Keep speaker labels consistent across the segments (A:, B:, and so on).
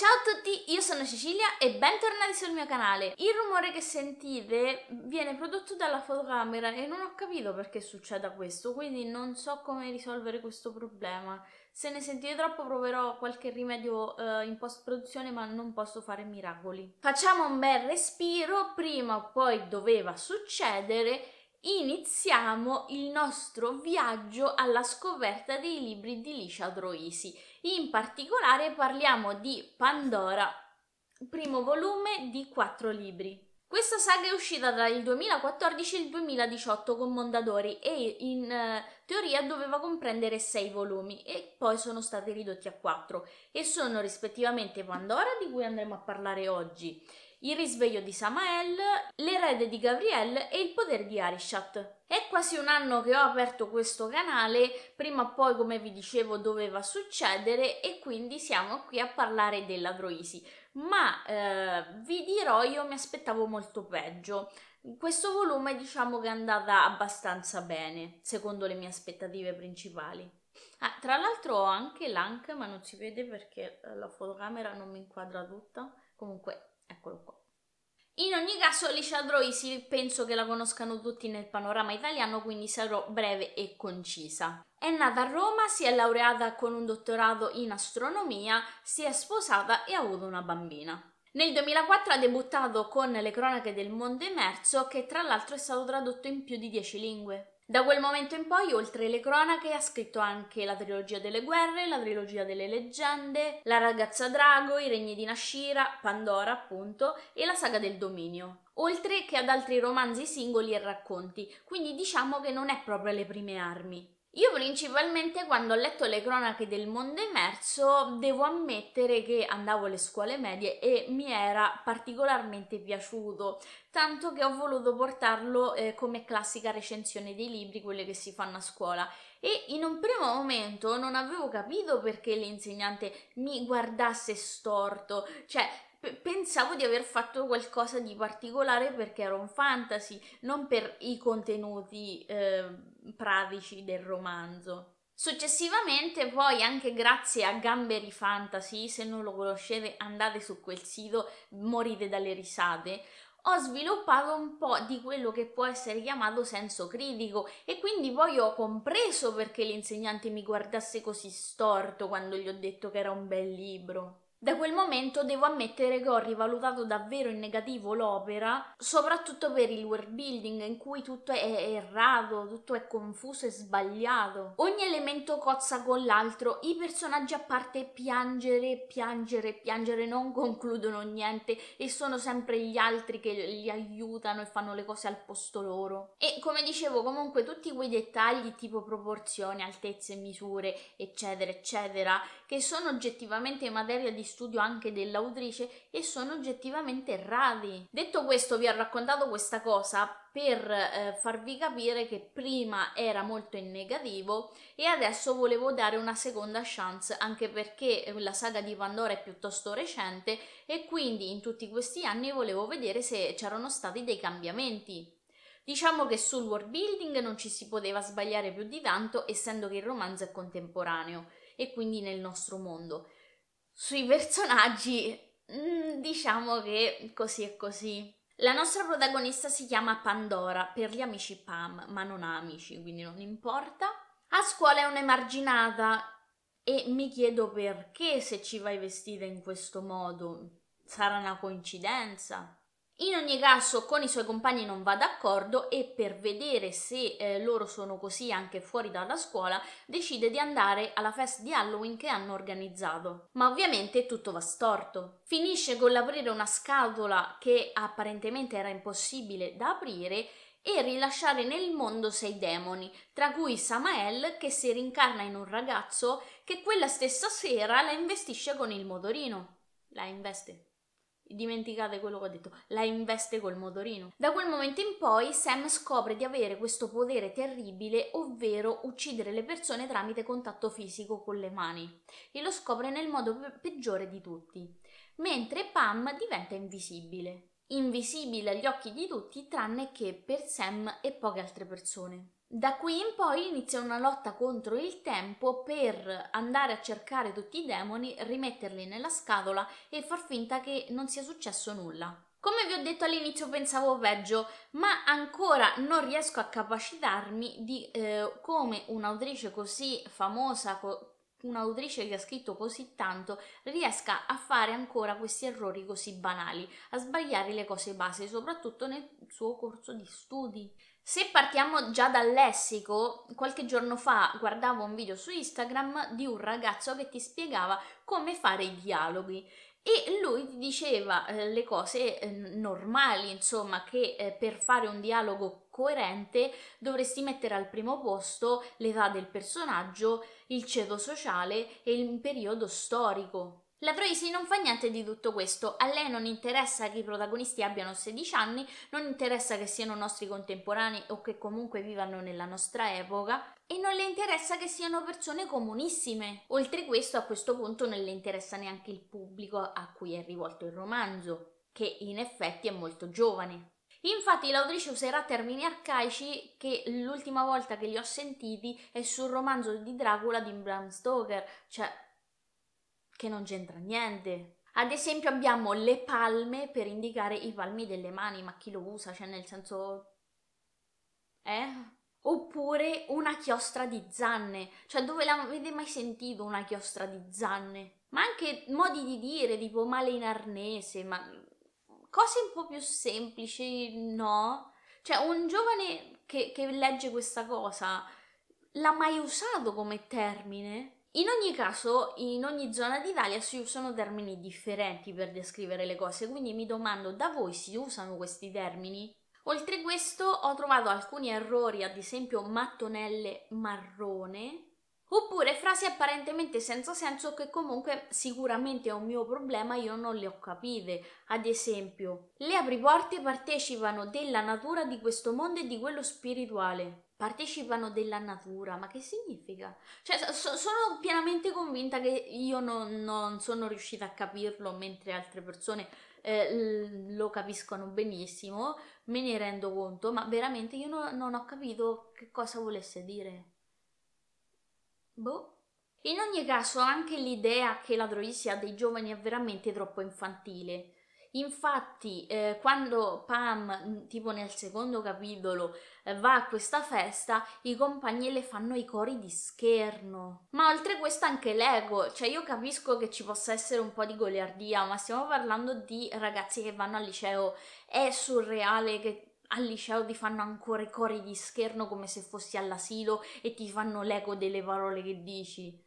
A: Ciao a tutti, io sono Cecilia e bentornati sul mio canale. Il rumore che sentite viene prodotto dalla fotocamera e non ho capito perché succeda questo, quindi non so come risolvere questo problema. Se ne sentite troppo proverò qualche rimedio eh, in post produzione ma non posso fare miracoli. Facciamo un bel respiro, prima o poi doveva succedere iniziamo il nostro viaggio alla scoperta dei libri di Licia Troisi. In particolare parliamo di Pandora, primo volume di quattro libri. Questa saga è uscita tra il 2014 e il 2018 con Mondadori e in eh, teoria doveva comprendere sei volumi e poi sono stati ridotti a quattro e sono rispettivamente Pandora, di cui andremo a parlare oggi, Il risveglio di Samael, L'erede di Gabrielle e Il potere di Arishat. È quasi un anno che ho aperto questo canale, prima o poi come vi dicevo doveva succedere e quindi siamo qui a parlare della Troisi. Ma eh, vi dirò io mi aspettavo molto peggio questo volume diciamo che è andata abbastanza bene, secondo le mie aspettative principali. Ah, tra l'altro ho anche l'ank, ma non si vede perché eh, la fotocamera non mi inquadra tutta. Comunque, eccolo qua. In ogni caso, Alicia Droisi penso che la conoscano tutti nel panorama italiano, quindi sarò breve e concisa. È nata a Roma, si è laureata con un dottorato in astronomia, si è sposata e ha avuto una bambina. Nel 2004 ha debuttato con Le cronache del mondo emerso, che tra l'altro è stato tradotto in più di 10 lingue. Da quel momento in poi, oltre le cronache, ha scritto anche la trilogia delle guerre, la trilogia delle leggende, La ragazza drago, I regni di Nashira, Pandora appunto e la saga del dominio, oltre che ad altri romanzi singoli e racconti, quindi diciamo che non è proprio alle prime armi. Io principalmente quando ho letto le cronache del mondo emerso devo ammettere che andavo alle scuole medie e mi era particolarmente piaciuto, tanto che ho voluto portarlo eh, come classica recensione dei libri, quelle che si fanno a scuola e in un primo momento non avevo capito perché l'insegnante mi guardasse storto, cioè pensavo di aver fatto qualcosa di particolare perché era un fantasy, non per i contenuti eh, pratici del romanzo. Successivamente poi anche grazie a Gamberi Fantasy, se non lo conoscete andate su quel sito, morite dalle risate, ho sviluppato un po' di quello che può essere chiamato senso critico e quindi poi ho compreso perché l'insegnante mi guardasse così storto quando gli ho detto che era un bel libro. Da quel momento devo ammettere che ho rivalutato davvero in negativo l'opera, soprattutto per il world building in cui tutto è errato, tutto è confuso e sbagliato. Ogni elemento cozza con l'altro, i personaggi a parte piangere, piangere, piangere, non concludono niente e sono sempre gli altri che li aiutano e fanno le cose al posto loro. E come dicevo, comunque tutti quei dettagli tipo proporzioni, altezze, misure, eccetera, eccetera, che sono oggettivamente materia di studio anche dell'autrice e sono oggettivamente rari. Detto questo, vi ho raccontato questa cosa per eh, farvi capire che prima era molto in negativo e adesso volevo dare una seconda chance anche perché la saga di Pandora è piuttosto recente e quindi in tutti questi anni volevo vedere se c'erano stati dei cambiamenti. Diciamo che sul world building non ci si poteva sbagliare più di tanto essendo che il romanzo è contemporaneo e quindi nel nostro mondo sui personaggi, mm, diciamo che così è così. La nostra protagonista si chiama Pandora, per gli amici Pam, ma non ha amici, quindi non importa. A scuola è un'emarginata e mi chiedo perché se ci vai vestita in questo modo. Sarà una coincidenza? In ogni caso con i suoi compagni non va d'accordo e per vedere se eh, loro sono così anche fuori dalla scuola decide di andare alla festa di Halloween che hanno organizzato. Ma ovviamente tutto va storto. Finisce con l'aprire una scatola che apparentemente era impossibile da aprire e rilasciare nel mondo sei demoni, tra cui Samael che si rincarna in un ragazzo che quella stessa sera la investisce con il motorino. La investe dimenticate quello che ho detto, la investe col motorino. Da quel momento in poi Sam scopre di avere questo potere terribile, ovvero uccidere le persone tramite contatto fisico con le mani, e lo scopre nel modo pe- peggiore di tutti, mentre Pam diventa invisibile. Invisibile agli occhi di tutti tranne che per Sam e poche altre persone. Da qui in poi inizia una lotta contro il tempo per andare a cercare tutti i demoni, rimetterli nella scatola e far finta che non sia successo nulla. Come vi ho detto all'inizio pensavo peggio, ma ancora non riesco a capacitarmi di eh, come un'autrice così famosa, co- un'autrice che ha scritto così tanto riesca a fare ancora questi errori così banali, a sbagliare le cose base, soprattutto nel suo corso di studi. Se partiamo già dal lessico, qualche giorno fa guardavo un video su Instagram di un ragazzo che ti spiegava come fare i dialoghi e lui ti diceva eh, le cose eh, normali, insomma, che eh, per fare un dialogo coerente dovresti mettere al primo posto l'età del personaggio, il ceto sociale e il periodo storico. La Troisi non fa niente di tutto questo, a lei non interessa che i protagonisti abbiano 16 anni, non interessa che siano nostri contemporanei o che comunque vivano nella nostra epoca e non le interessa che siano persone comunissime. Oltre questo a questo punto non le interessa neanche il pubblico a cui è rivolto il romanzo, che in effetti è molto giovane. Infatti l'autrice userà termini arcaici che l'ultima volta che li ho sentiti è sul romanzo di Dracula di Bram Stoker, cioè che non c'entra niente. Ad esempio abbiamo le palme per indicare i palmi delle mani, ma chi lo usa? Cioè nel senso... Eh? Oppure una chiostra di zanne, cioè dove l'avete mai sentito una chiostra di zanne? Ma anche modi di dire, tipo male in arnese, ma cose un po' più semplici, no? Cioè un giovane che, che legge questa cosa l'ha mai usato come termine? In ogni caso, in ogni zona d'Italia si usano termini differenti per descrivere le cose, quindi mi domando da voi si usano questi termini? Oltre questo ho trovato alcuni errori, ad esempio mattonelle marrone, oppure frasi apparentemente senza senso che comunque sicuramente è un mio problema, io non le ho capite. Ad esempio, le apriporte partecipano della natura di questo mondo e di quello spirituale partecipano della natura, ma che significa? Cioè, so, sono pienamente convinta che io non, non, sono riuscita a capirlo mentre altre persone eh, lo capiscono benissimo, me ne rendo conto, ma veramente io no, non ho capito che cosa volesse dire. Boh. In ogni caso, anche l'idea che la troisi a dei giovani è veramente troppo infantile. Infatti, eh, quando Pam, mm, tipo nel secondo capitolo, eh, va a questa festa, i compagni le fanno i cori di scherno. Ma oltre questo anche l'ego, cioè io capisco che ci possa essere un po' di goliardia, ma stiamo parlando di ragazzi che vanno al liceo, è surreale che al liceo ti fanno ancora i cori di scherno come se fossi all'asilo e ti fanno l'ego delle parole che dici.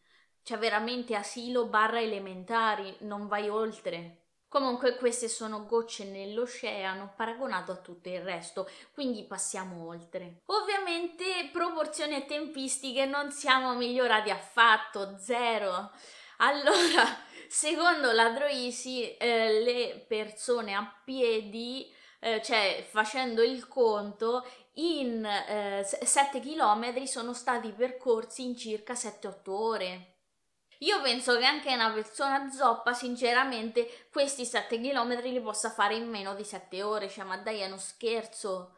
A: Cioè veramente asilo barra elementari, non vai oltre. Comunque queste sono gocce nell'oceano paragonato a tutto il resto, quindi passiamo oltre. Ovviamente proporzioni e tempistiche non siamo migliorati affatto, zero. Allora, secondo la Droisi eh, le persone a piedi eh, cioè facendo il conto, in eh, 7 km sono stati percorsi in circa 7-8 ore. Io penso che anche una persona zoppa, sinceramente, questi 7 km li possa fare in meno di 7 ore. Cioè, ma dai, è uno scherzo.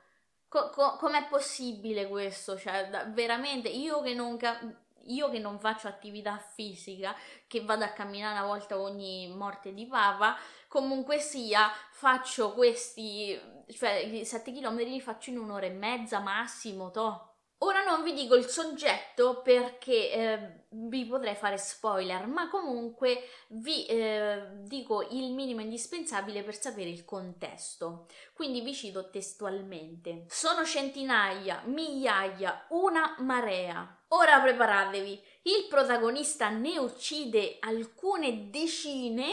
A: Co- co- com'è possibile questo? Cioè, da- veramente, io che non... Ca- io che non faccio attività fisica, che vado a camminare una volta ogni morte di papa, comunque sia, faccio questi, cioè i 7 km li faccio in un'ora e mezza massimo, to. Ora non vi dico il soggetto perché eh, vi potrei fare spoiler, ma comunque vi eh, dico il minimo indispensabile per sapere il contesto. Quindi vi cito testualmente. Sono centinaia, migliaia, una marea. Ora preparatevi. Il protagonista ne uccide alcune decine,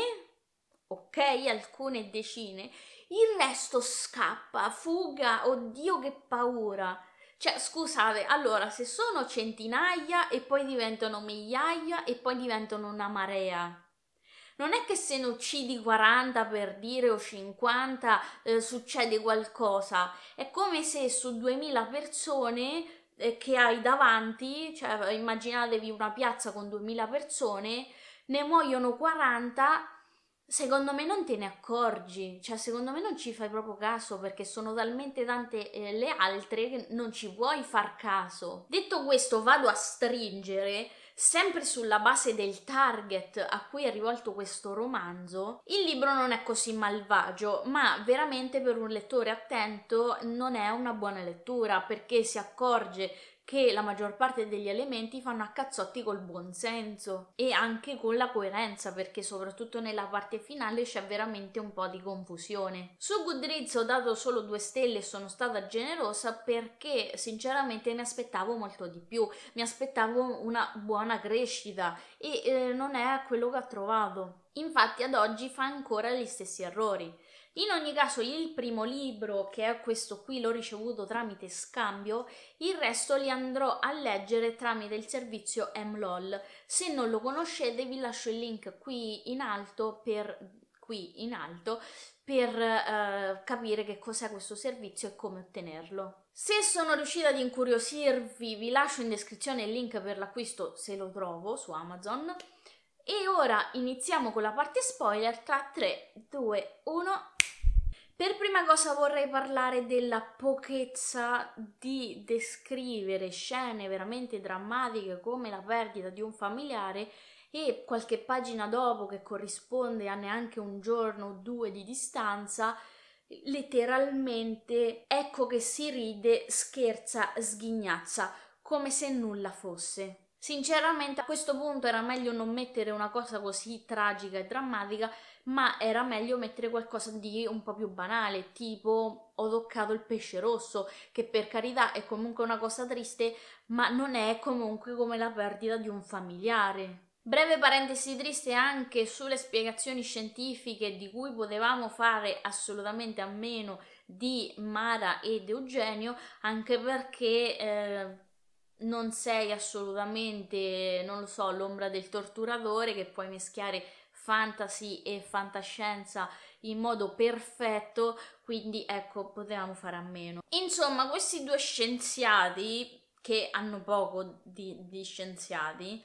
A: ok? Alcune decine. Il resto scappa, fuga, oddio che paura cioè, scusate, allora, se sono centinaia e poi diventano migliaia e poi diventano una marea, non è che se ne uccidi 40 per dire o 50 eh, succede qualcosa, è come se su 2000 persone eh, che hai davanti, cioè immaginatevi una piazza con 2000 persone, ne muoiono 40 secondo me non te ne accorgi, cioè secondo me non ci fai proprio caso perché sono talmente tante eh, le altre che non ci vuoi far caso. Detto questo, vado a stringere sempre sulla base del target a cui è rivolto questo romanzo, il libro non è così malvagio, ma veramente per un lettore attento non è una buona lettura perché si accorge che la maggior parte degli elementi fanno a cazzotti col buon senso e anche con la coerenza, perché soprattutto nella parte finale c'è veramente un po' di confusione. Su Goodreads ho dato solo due stelle e sono stata generosa perché sinceramente mi aspettavo molto di più, mi aspettavo una buona crescita e eh, non è quello che ho trovato. Infatti ad oggi fa ancora gli stessi errori. In ogni caso il primo libro, che è questo qui, l'ho ricevuto tramite scambio, il resto li andrò a leggere tramite il servizio MLOL. Se non lo conoscete vi lascio il link qui in alto per, in alto, per eh, capire che cos'è questo servizio e come ottenerlo. Se sono riuscita ad incuriosirvi vi lascio in descrizione il link per l'acquisto se lo trovo su Amazon. E ora iniziamo con la parte spoiler tra 3, 2, 1 per prima cosa vorrei parlare della pochezza di descrivere scene veramente drammatiche come la perdita di un familiare e qualche pagina dopo che corrisponde a neanche un giorno o due di distanza letteralmente ecco che si ride, scherza, sghignazza, come se nulla fosse. Sinceramente a questo punto era meglio non mettere una cosa così tragica e drammatica, ma era meglio mettere qualcosa di un po' più banale, tipo ho toccato il pesce rosso, che per carità è comunque una cosa triste, ma non è comunque come la perdita di un familiare. Breve parentesi triste anche sulle spiegazioni scientifiche di cui potevamo fare assolutamente a meno di Mara ed Eugenio, anche perché... Eh, non sei assolutamente, non lo so, l'ombra del torturatore che puoi mischiare fantasy e fantascienza in modo perfetto, quindi ecco, potevamo fare a meno. Insomma, questi due scienziati, che hanno poco di, di scienziati,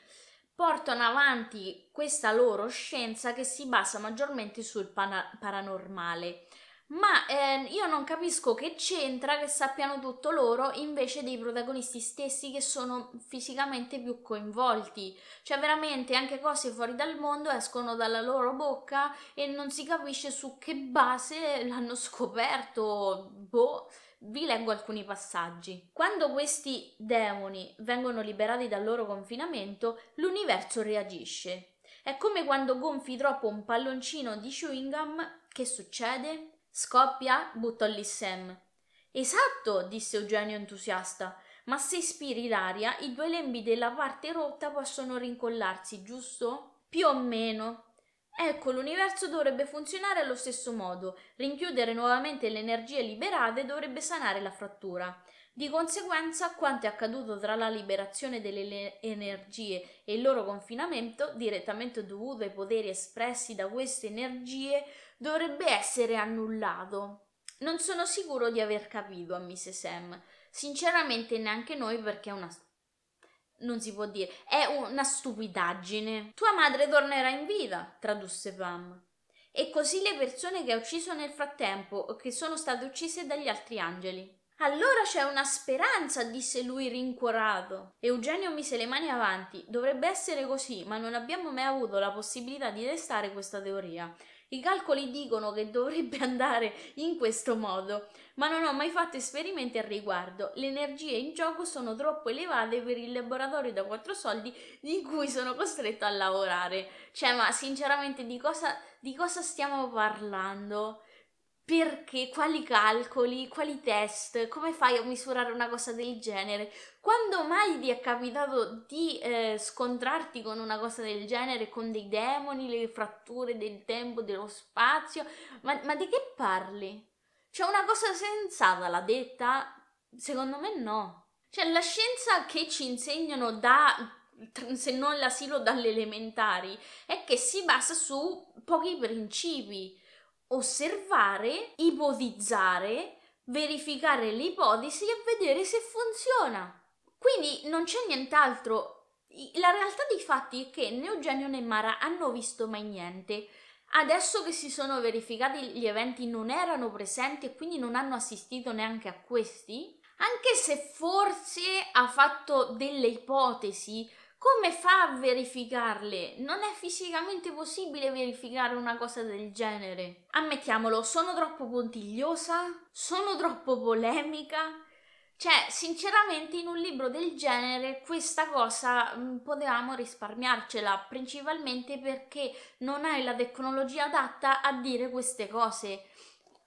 A: portano avanti questa loro scienza che si basa maggiormente sul para- paranormale ma eh, io non capisco che c'entra che sappiano tutto loro invece dei protagonisti stessi che sono fisicamente più coinvolti, cioè veramente anche cose fuori dal mondo escono dalla loro bocca e non si capisce su che base l'hanno scoperto, boh. Vi leggo alcuni passaggi. Quando questi demoni vengono liberati dal loro confinamento, l'universo reagisce. È come quando gonfi troppo un palloncino di chewing gum, che succede? Scoppia? buttò lì Sam. Esatto, disse Eugenio entusiasta. Ma se ispiri l'aria, i due lembi della parte rotta possono rincollarsi, giusto? Più o meno. Ecco, l'universo dovrebbe funzionare allo stesso modo. Rinchiudere nuovamente le energie liberate dovrebbe sanare la frattura. Di conseguenza, quanto è accaduto tra la liberazione delle energie e il loro confinamento, direttamente dovuto ai poteri espressi da queste energie, dovrebbe essere annullato. Non sono sicuro di aver capito, ammise Sam. Sinceramente neanche noi perché è una non si può dire, è una stupidaggine. Tua madre tornerà in vita, tradusse Pam. E così le persone che ha ucciso nel frattempo che sono state uccise dagli altri angeli. Allora c'è una speranza, disse lui rincuorato. Eugenio mise le mani avanti. Dovrebbe essere così, ma non abbiamo mai avuto la possibilità di testare questa teoria. I calcoli dicono che dovrebbe andare in questo modo, ma non ho mai fatto esperimenti al riguardo. Le energie in gioco sono troppo elevate per il laboratorio da quattro soldi in cui sono costretto a lavorare. Cioè, ma sinceramente di cosa, di cosa stiamo parlando? perché, quali calcoli, quali test, come fai a misurare una cosa del genere? Quando mai ti è capitato di eh, scontrarti con una cosa del genere, con dei demoni, le fratture del tempo, dello spazio? Ma, ma di che parli? Cioè, una cosa sensata l'ha detta? Secondo me no. Cioè, la scienza che ci insegnano da se non l'asilo dalle elementari è che si basa su pochi principi osservare, ipotizzare, verificare le ipotesi e vedere se funziona. Quindi non c'è nient'altro. La realtà dei fatti è che né Eugenio né Mara hanno visto mai niente. Adesso che si sono verificati gli eventi non erano presenti e quindi non hanno assistito neanche a questi, anche se forse ha fatto delle ipotesi come fa a verificarle? Non è fisicamente possibile verificare una cosa del genere. Ammettiamolo, sono troppo puntigliosa? Sono troppo polemica? Cioè, sinceramente, in un libro del genere questa cosa mh, mm, potevamo risparmiarcela, principalmente perché non hai la tecnologia adatta a dire queste cose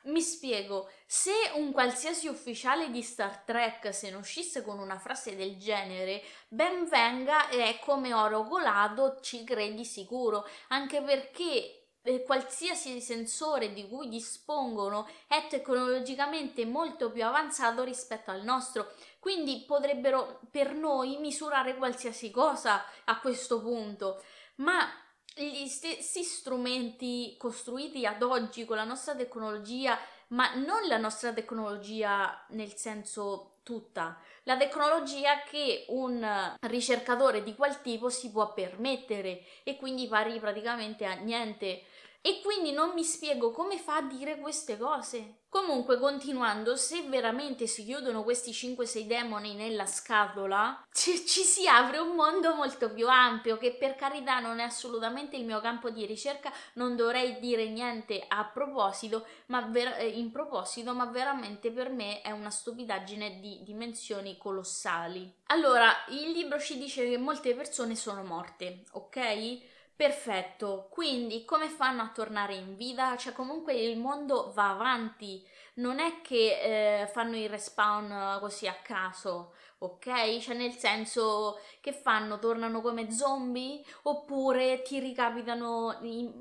A: mi spiego, se un qualsiasi ufficiale di Star Trek se ne uscisse con una frase del genere, ben venga e è come oro colato, ci credi sicuro, anche perché eh, qualsiasi sensore di cui dispongono è tecnologicamente molto più avanzato rispetto al nostro, quindi potrebbero per noi misurare qualsiasi cosa a questo punto. Ma gli stessi strumenti costruiti ad oggi con la nostra tecnologia, ma non la nostra tecnologia nel senso tutta, la tecnologia che un ricercatore di quel tipo si può permettere e quindi pari praticamente a niente. E quindi non mi spiego come fa a dire queste cose. Comunque, continuando, se veramente si chiudono questi 5-6 demoni nella scatola, ci, ci, si apre un mondo molto più ampio, che per carità non è assolutamente il mio campo di ricerca, non dovrei dire niente a proposito, ma ver- eh, in proposito, ma veramente per me è una stupidaggine di dimensioni colossali. Allora, il libro ci dice che molte persone sono morte, ok? Perfetto, quindi come fanno a tornare in vita? Cioè comunque il mondo va avanti, non è che eh, fanno il respawn eh, così a caso, ok? Cioè nel senso che fanno, tornano come zombie oppure ti ricapitano, in,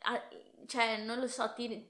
A: a, cioè non lo so, ti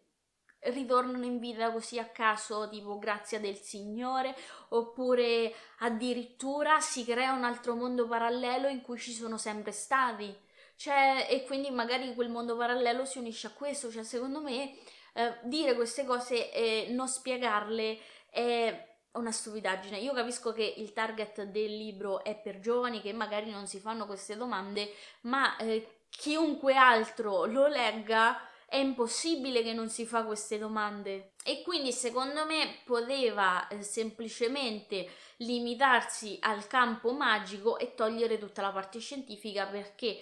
A: ritornano in vita così a caso, tipo grazia del Signore, oppure addirittura si crea un altro mondo parallelo in cui ci sono sempre stati cioè, e quindi magari quel mondo parallelo si unisce a questo, cioè secondo me eh, dire queste cose e non spiegarle è una stupidaggine. Io capisco che il target del libro è per giovani che magari non si fanno queste domande, ma eh, chiunque altro lo legga è impossibile che non si fa queste domande e quindi secondo me poteva eh, semplicemente limitarsi al campo magico e togliere tutta la parte scientifica perché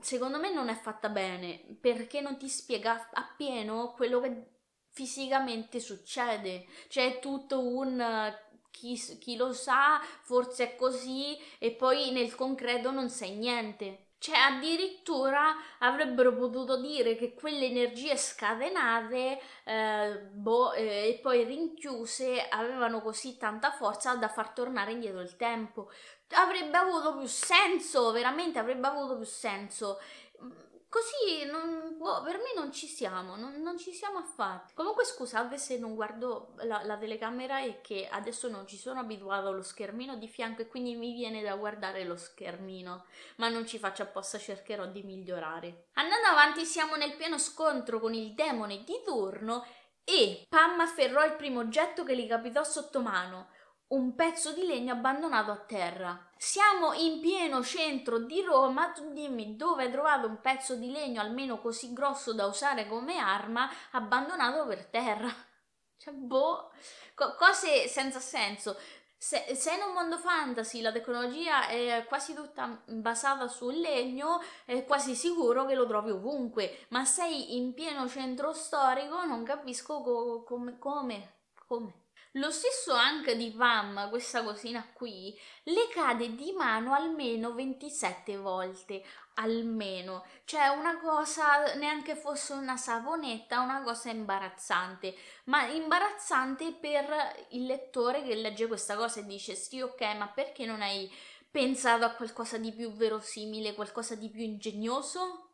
A: secondo me non è fatta bene perché non ti spiega appieno quello che fisicamente succede. C'è tutto un chi, chi lo sa, forse è così, e poi nel concreto non sai niente. Cioè, addirittura avrebbero potuto dire che quelle energie scatenate eh, boh, eh, e poi rinchiuse avevano così tanta forza da far tornare indietro il tempo avrebbe avuto più senso, veramente avrebbe avuto più senso. Mm, così non, boh, per me non ci siamo, non, non, ci siamo affatto. Comunque scusate se non guardo la, la telecamera e che adesso non ci sono abituato allo schermino di fianco e quindi mi viene da guardare lo schermino, ma non ci faccio apposta, cercherò di migliorare. Andando avanti siamo nel pieno scontro con il demone di turno e Pam afferrò il primo oggetto che gli capitò sotto mano un pezzo di legno abbandonato a terra. Siamo in pieno centro di Roma, tu dimmi dove hai trovato un pezzo di legno almeno così grosso da usare come arma abbandonato per terra. Cioè, boh, Co- cose senza senso. Se, se, in un mondo fantasy la tecnologia è quasi tutta basata sul legno, è quasi sicuro che lo trovi ovunque, ma sei in pieno centro storico, non capisco co- come, come, come. Lo stesso Hank di Pam, questa cosina qui, le cade di mano almeno 27 volte, almeno. Cioè una cosa, neanche fosse una savonetta, una cosa imbarazzante. Ma imbarazzante per il lettore che legge questa cosa e dice sì ok, ma perché non hai pensato a qualcosa di più verosimile, qualcosa di più ingegnoso?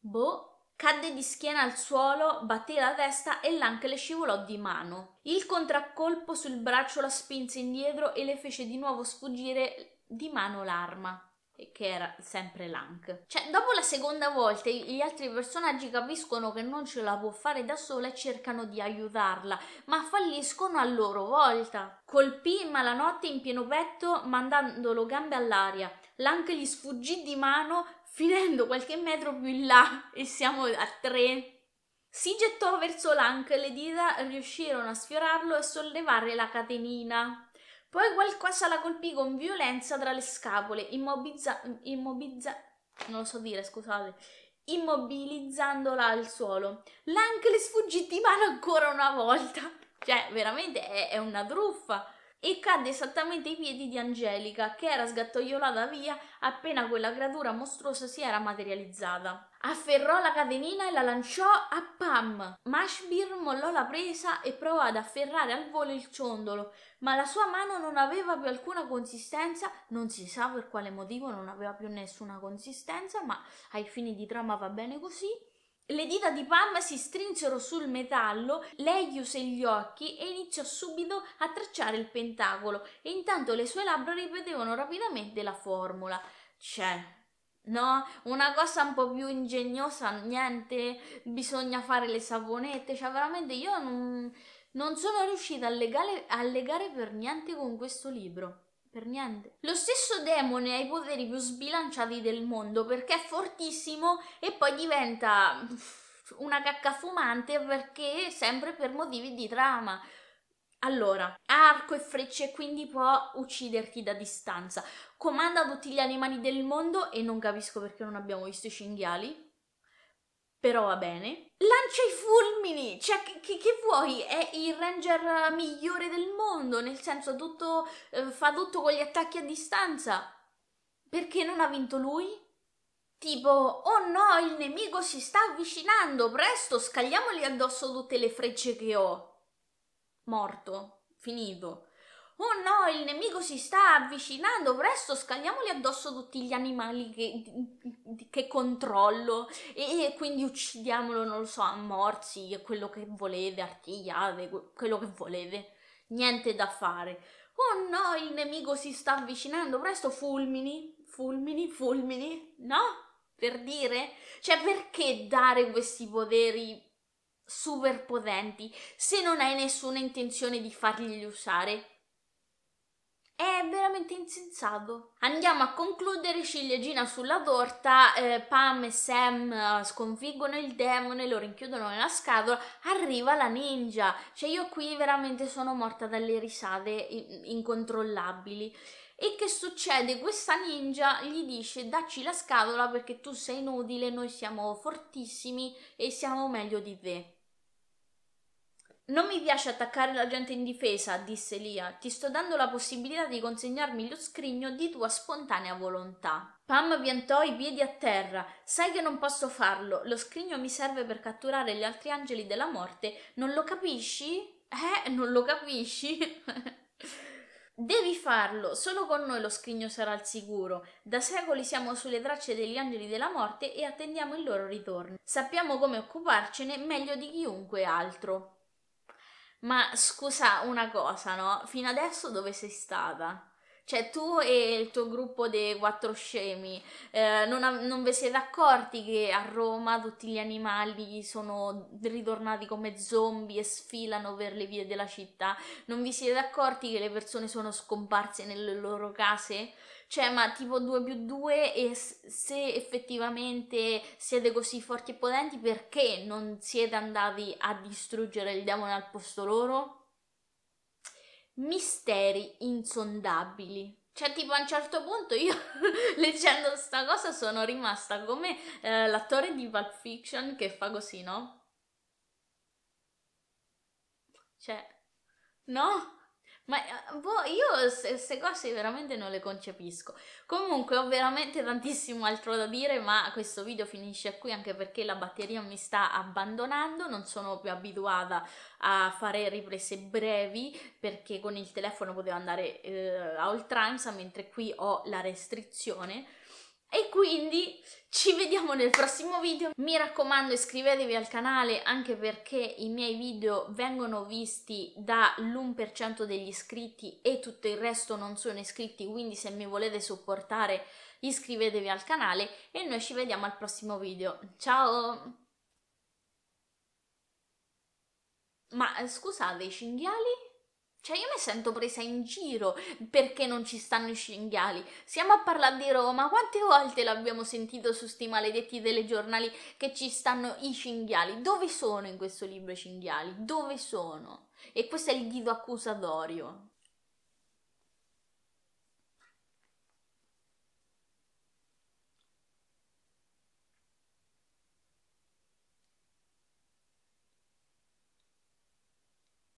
A: Boh. Cadde di schiena al suolo, batté la testa e l'anche le scivolò di mano. Il contraccolpo sul braccio la spinse indietro e le fece di nuovo sfuggire di mano l'arma che era sempre Lank. Cioè, dopo la seconda volta, gli altri personaggi capiscono che non ce la può fare da sola e cercano di aiutarla, ma falliscono a loro volta. Colpì Malanotte in pieno petto mandandolo gambe all'aria. Lank gli sfuggì di mano, Finendo qualche metro più in là e siamo a tre. Si gettò verso Lank, le dita riuscirono a sfiorarlo e a sollevare la catenina. Poi qualcosa la colpì con violenza tra le scapole, immobizza, immobizza, non lo so dire, scusate, immobilizzandola al suolo. Lank le sfuggì di mano ancora una volta. Cioè, veramente è, è una truffa e cadde esattamente ai piedi di Angelica, che era sgattoiolata via appena quella creatura mostruosa si era materializzata. Afferrò la catenina e la lanciò a Pam. Mashbir mollò la presa e provò ad afferrare al volo il ciondolo, ma la sua mano non aveva più alcuna consistenza, non si sa per quale motivo non aveva più nessuna consistenza, ma ai fini di trama va bene così. Le dita di Pam si strinsero sul metallo, lei chiuse gli occhi e iniziò subito a tracciare il pentacolo e intanto le sue labbra ripetevano rapidamente la formula. C'è. Cioè, no, una cosa un po' più ingegnosa, niente, bisogna fare le saponette, cioè veramente io non, non sono riuscita a legare, a legare per niente con questo libro. Per niente. Lo stesso demone ha i poteri più sbilanciati del mondo perché è fortissimo e poi diventa una cacca fumante perché sempre per motivi di trama. Allora, arco e frecce, quindi può ucciderti da distanza. Comanda tutti gli animali del mondo e non capisco perché non abbiamo visto i cinghiali però va bene. Lancia i fulmini! Cioè, che, che vuoi? È il ranger migliore del mondo, nel senso tutto, eh, fa tutto con gli attacchi a distanza. Perché non ha vinto lui? Tipo, oh no, il nemico si sta avvicinando, presto, scagliamoli addosso tutte le frecce che ho. Morto, finito. Oh no, il nemico si sta avvicinando, presto scagliamoli addosso tutti gli animali che, che controllo e, e, quindi uccidiamolo, non lo so, a morsi, quello che volete, artigliate, quello che volete. Niente da fare. Oh no, il nemico si sta avvicinando, presto fulmini, fulmini, fulmini, no? Per dire? Cioè perché dare questi poteri super potenti se non hai nessuna intenzione di farglieli usare? È veramente insensato. Andiamo a concludere ciliegina sulla torta, eh, Pam e Sam eh, sconfiggono il demone, lo rinchiudono nella scatola, arriva la ninja. Cioè io qui veramente sono morta dalle risate incontrollabili. E che succede? Questa ninja gli dice dacci la scatola perché tu sei inutile, noi siamo fortissimi e siamo meglio di te. Non mi piace attaccare la gente in difesa, disse Lia. Ti sto dando la possibilità di consegnarmi lo scrigno di tua spontanea volontà. Pam piantò i piedi a terra. Sai che non posso farlo. Lo scrigno mi serve per catturare gli altri angeli della morte. Non lo capisci? Eh, non lo capisci? Devi farlo, solo con noi lo scrigno sarà al sicuro. Da secoli siamo sulle tracce degli angeli della morte e attendiamo il loro ritorno. Sappiamo come occuparcene meglio di chiunque altro. Ma scusa una cosa, no? Fino adesso dove sei stata? Cioè, tu e il tuo gruppo dei quattro scemi, eh, non, non vi siete accorti che a Roma tutti gli animali sono ritornati come zombie e sfilano per le vie della città? Non vi siete accorti che le persone sono scomparse nelle loro case? Cioè, ma tipo 2 più 2 e se effettivamente siete così forti e potenti, perché non siete andati a distruggere il demone al posto loro? Misteri insondabili. Cioè, tipo a un certo punto io leggendo sta cosa sono rimasta come eh, l'attore di Pulp Fiction che fa così, no? Cioè, no? Ma eh, boh, io queste cose veramente non le concepisco. Comunque ho veramente tantissimo altro da dire, ma questo video finisce qui anche perché la batteria mi sta abbandonando, non sono più abituata a fare riprese brevi perché con il telefono potevo andare eh, a oltranza, mentre qui ho la restrizione. E quindi ci vediamo nel prossimo video. Mi raccomando iscrivetevi al canale anche perché i miei video vengono visti dall'1% degli iscritti e tutto il resto non sono iscritti, quindi se mi volete supportare iscrivetevi al canale e noi ci vediamo al prossimo video. Ciao! Ma eh, scusate, i cinghiali? Cioè io mi sento presa in giro perché non ci stanno i cinghiali. Siamo a parlare di Roma, quante volte l'abbiamo sentito su sti maledetti telegiornali che ci stanno i cinghiali? Dove sono in questo libro i cinghiali? Dove sono? E questo è il dito accusatorio.